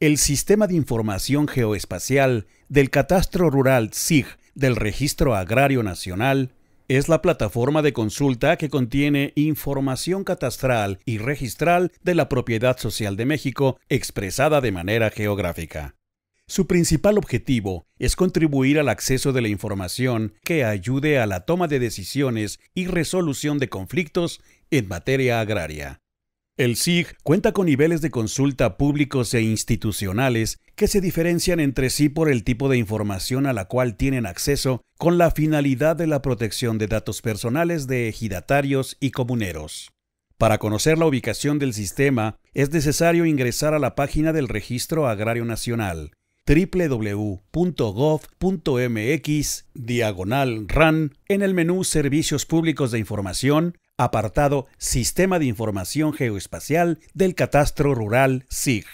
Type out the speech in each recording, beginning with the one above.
el Sistema de Información Geoespacial del Catastro Rural SIG del Registro Agrario Nacional es la plataforma de consulta que contiene información catastral y registral de la propiedad social de México expresada de manera geográfica. Su principal objetivo es contribuir al acceso de la información que ayude a la toma de decisiones y resolución de conflictos en materia agraria. El SIG cuenta con niveles de consulta públicos e institucionales que se diferencian entre sí por el tipo de información a la cual tienen acceso con la finalidad de la protección de datos personales de ejidatarios y comuneros. Para conocer la ubicación del sistema, es necesario ingresar a la página del Registro Agrario Nacional www.gov.mx diagonal RAN en el menú Servicios Públicos de Información apartado Sistema de Información Geoespacial del Catastro Rural SIG.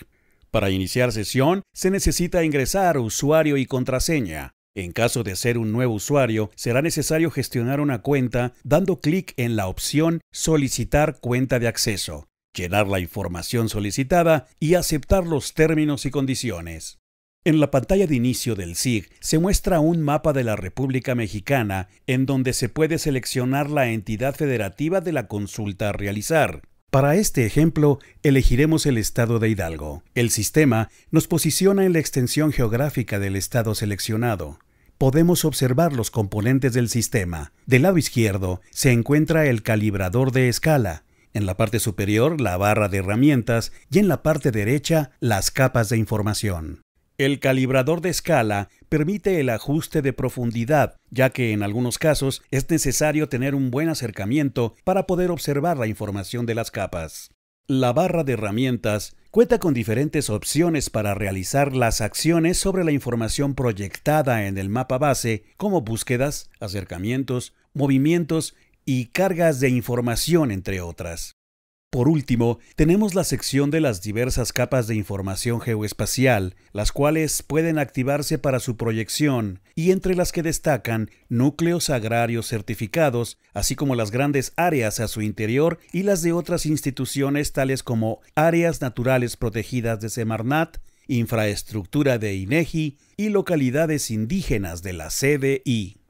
Para iniciar sesión se necesita ingresar usuario y contraseña. En caso de ser un nuevo usuario, será necesario gestionar una cuenta dando clic en la opción Solicitar cuenta de acceso, llenar la información solicitada y aceptar los términos y condiciones. En la pantalla de inicio del SIG se muestra un mapa de la República Mexicana en donde se puede seleccionar la entidad federativa de la consulta a realizar. Para este ejemplo, elegiremos el estado de Hidalgo. El sistema nos posiciona en la extensión geográfica del estado seleccionado. Podemos observar los componentes del sistema. Del lado izquierdo se encuentra el calibrador de escala, en la parte superior la barra de herramientas y en la parte derecha las capas de información. El calibrador de escala permite el ajuste de profundidad, ya que en algunos casos es necesario tener un buen acercamiento para poder observar la información de las capas. La barra de herramientas cuenta con diferentes opciones para realizar las acciones sobre la información proyectada en el mapa base, como búsquedas, acercamientos, movimientos y cargas de información, entre otras. Por último, tenemos la sección de las diversas capas de información geoespacial, las cuales pueden activarse para su proyección, y entre las que destacan núcleos agrarios certificados, así como las grandes áreas a su interior y las de otras instituciones tales como áreas naturales protegidas de Semarnat, infraestructura de INEGI e y localidades indígenas de la CDI.